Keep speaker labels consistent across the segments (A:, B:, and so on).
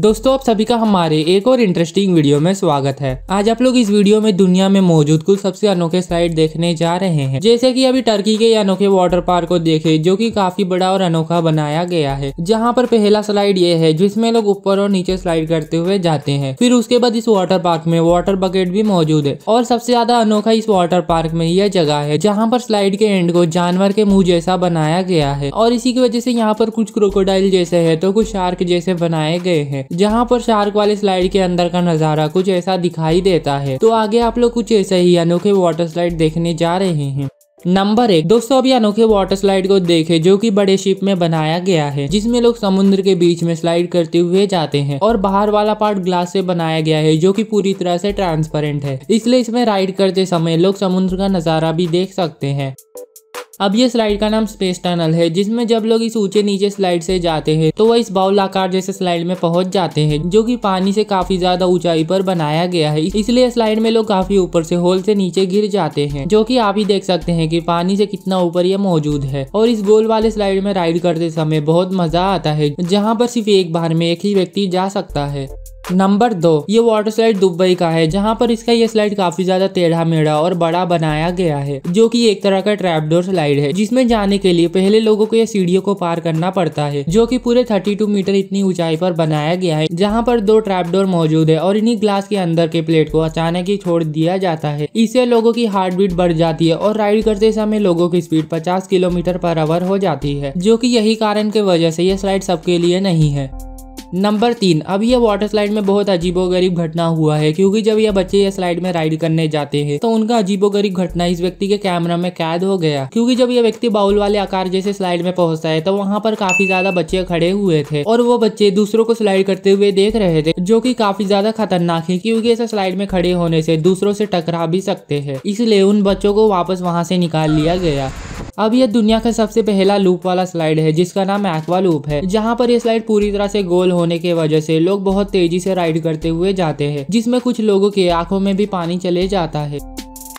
A: दोस्तों आप सभी का हमारे एक और इंटरेस्टिंग वीडियो में स्वागत है आज आप लोग इस वीडियो में दुनिया में मौजूद कुछ सबसे अनोखे साइट देखने जा रहे हैं जैसे कि अभी टर्की के अनोखे वाटर पार्क को देखे जो कि काफी बड़ा और अनोखा बनाया गया है जहां पर पहला स्लाइड ये है जिसमें लोग ऊपर और नीचे स्लाइड करते हुए जाते हैं फिर उसके बाद इस वाटर पार्क में वाटर बकेट भी मौजूद है और सबसे ज्यादा अनोखा इस वाटर पार्क में यह जगह है जहाँ पर स्लाइड के एंड को जानवर के मुँह जैसा बनाया गया है और इसी की वजह से यहाँ पर कुछ क्रोकोडाइल जैसे है तो कुछ शार्क जैसे बनाए गए हैं जहाँ पर शार्क वाले स्लाइड के अंदर का नजारा कुछ ऐसा दिखाई देता है तो आगे आप लोग कुछ ऐसे ही अनोखे वाटर स्लाइड देखने जा रहे हैं नंबर एक दोस्तों अभी अनोखे वाटर स्लाइड को देखे जो कि बड़े शिप में बनाया गया है जिसमें लोग समुद्र के बीच में स्लाइड करते हुए जाते हैं और बाहर वाला पार्ट ग्लास से बनाया गया है जो कि पूरी तरह से ट्रांसपेरेंट है इसलिए इसमें राइड करते समय लोग समुद्र का नजारा भी देख सकते हैं अब ये स्लाइड का नाम स्पेस टनल है जिसमें जब लोग इस ऊंचे नीचे स्लाइड से जाते हैं तो वह इस बाउल आकार जैसे स्लाइड में पहुंच जाते हैं जो कि पानी से काफी ज्यादा ऊंचाई पर बनाया गया है इसलिए स्लाइड में लोग काफी ऊपर से होल से नीचे गिर जाते हैं जो कि आप ही देख सकते हैं कि पानी से कितना ऊपर यह मौजूद है और इस गोल वाले स्लाइड में राइड करते समय बहुत मजा आता है जहाँ पर सिर्फ एक बार में एक ही व्यक्ति जा सकता है नंबर दो ये वाटर स्लाइड दुबई का है जहाँ पर इसका ये स्लाइड काफी ज्यादा टेढ़ा मेढ़ा और बड़ा बनाया गया है जो कि एक तरह का ट्रैपडोर स्लाइड है जिसमें जाने के लिए पहले लोगों को यह सीढ़ियों को पार करना पड़ता है जो कि पूरे 32 मीटर इतनी ऊंचाई पर बनाया गया है जहाँ पर दो ट्रैपडोर मौजूद है और इन्हीं ग्लास के अंदर के प्लेट को अचानक ही छोड़ दिया जाता है इससे लोगों की हार्ट बीट बढ़ जाती है और राइड करते समय लोगों की स्पीड पचास किलोमीटर पर आवर हो जाती है जो की यही कारण की वजह से यह स्लाइड सबके लिए नहीं है नंबर तीन अब यह वाटर स्लाइड में बहुत अजीबोगरीब घटना हुआ है क्योंकि जब यह बच्चे ये स्लाइड में राइड करने जाते हैं तो उनका अजीबोगरीब घटना इस व्यक्ति के कैमरा में कैद हो गया क्योंकि जब यह व्यक्ति बाउल वाले आकार जैसे स्लाइड में पहुंचता है तो वहाँ पर काफी ज्यादा बच्चे खड़े हुए थे और वो बच्चे दूसरों को स्लाइड करते हुए देख रहे थे जो की काफी ज्यादा खतरनाक है क्यूँकी ऐसे स्लाइड में खड़े होने से दूसरों से टकरा भी सकते है इसलिए उन बच्चों को वापस वहाँ से निकाल लिया गया अब यह दुनिया का सबसे पहला लूप वाला स्लाइड है जिसका नाम एक्वा लूप है जहाँ पर यह स्लाइड पूरी तरह से गोल होने की वजह से लोग बहुत तेजी से राइड करते हुए जाते हैं जिसमें कुछ लोगों के आंखों में भी पानी चले जाता है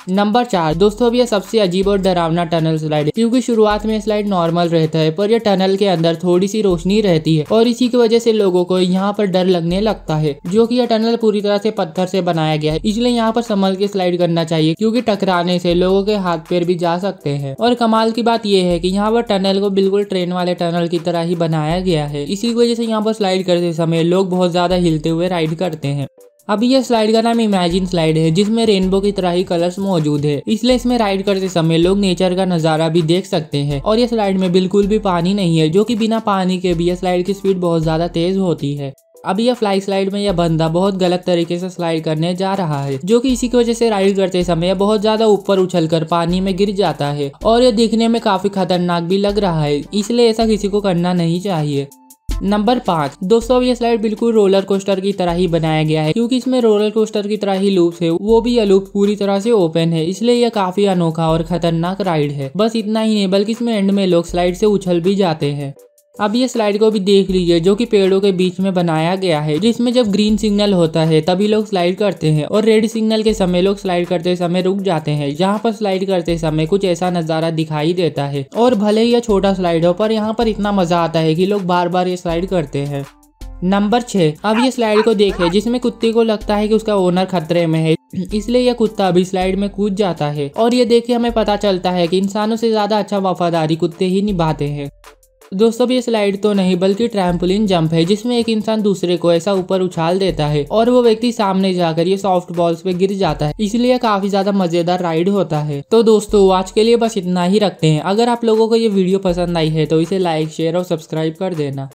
A: नंबर चार दोस्तों अब यह सबसे अजीब और डरावना टनल स्लाइड है क्योंकि शुरुआत में स्लाइड नॉर्मल रहता है पर यह टनल के अंदर थोड़ी सी रोशनी रहती है और इसी की वजह से लोगों को यहाँ पर डर लगने लगता है जो कि यह टनल पूरी तरह से पत्थर से बनाया गया है इसलिए यहाँ पर संभल के स्लाइड करना चाहिए क्योंकि टकराने से लोगों के हाथ पैर भी जा सकते हैं और कमाल की बात यह है की यहाँ पर टनल को बिल्कुल ट्रेन वाले टनल की तरह ही बनाया गया है इसी वजह से यहाँ पर स्लाइड करते समय लोग बहुत ज्यादा हिलते हुए राइड करते हैं अभी यह स्लाइड का नाम इमेजिन स्लाइड है जिसमें रेनबो की तरह ही कलर्स मौजूद है इसलिए इसमें राइड करते समय लोग नेचर का नजारा भी देख सकते हैं और यह स्लाइड में बिल्कुल भी पानी नहीं है जो कि बिना पानी के भी यह स्लाइड की स्पीड बहुत ज्यादा तेज होती है अभी यह फ्लाई स्लाइड में यह बंदा बहुत गलत तरीके से स्लाइड करने जा रहा है जो कि इसी की वजह से राइड करते समय बहुत ज्यादा ऊपर उछलकर पानी में गिर जाता है और यह देखने में काफी खतरनाक भी लग रहा है इसलिए ऐसा किसी को करना नहीं चाहिए नंबर पाँच दोस्तों ये स्लाइड बिल्कुल रोलर कोस्टर की तरह ही बनाया गया है क्योंकि इसमें रोलर कोस्टर की तरह ही लूप है वो भी यह लूप पूरी तरह से ओपन है इसलिए यह काफी अनोखा और खतरनाक राइड है बस इतना ही नहीं बल्कि इसमें एंड में लोग स्लाइड से उछल भी जाते हैं अब ये स्लाइड को भी देख लीजिए जो कि पेड़ों के बीच में बनाया गया है जिसमें जब ग्रीन सिग्नल होता है तभी लोग स्लाइड करते हैं और रेड सिग्नल के समय लोग स्लाइड करते समय रुक जाते हैं यहाँ पर स्लाइड करते समय कुछ ऐसा नजारा दिखाई देता है और भले ही यह छोटा स्लाइड हो पर यहाँ पर इतना मजा आता है की लोग बार बार ये स्लाइड करते हैं नंबर छः अब ये स्लाइड को देखे जिसमे कुत्ते को लगता है की उसका ओनर खतरे में है इसलिए यह कुत्ता अभी स्लाइड में कूद जाता है और ये देख के हमें पता चलता है कि इंसानों से ज़्यादा अच्छा वफादारी कुत्ते ही निभाते हैं दोस्तों ये स्लाइड तो नहीं बल्कि ट्रैम्पोलिन जंप है जिसमें एक इंसान दूसरे को ऐसा ऊपर उछाल देता है और वो व्यक्ति सामने जाकर ये सॉफ्ट बॉल्स पे गिर जाता है इसलिए काफी ज्यादा मजेदार राइड होता है तो दोस्तों आज के लिए बस इतना ही रखते हैं अगर आप लोगों को ये वीडियो पसंद आई है तो इसे लाइक शेयर और सब्सक्राइब कर देना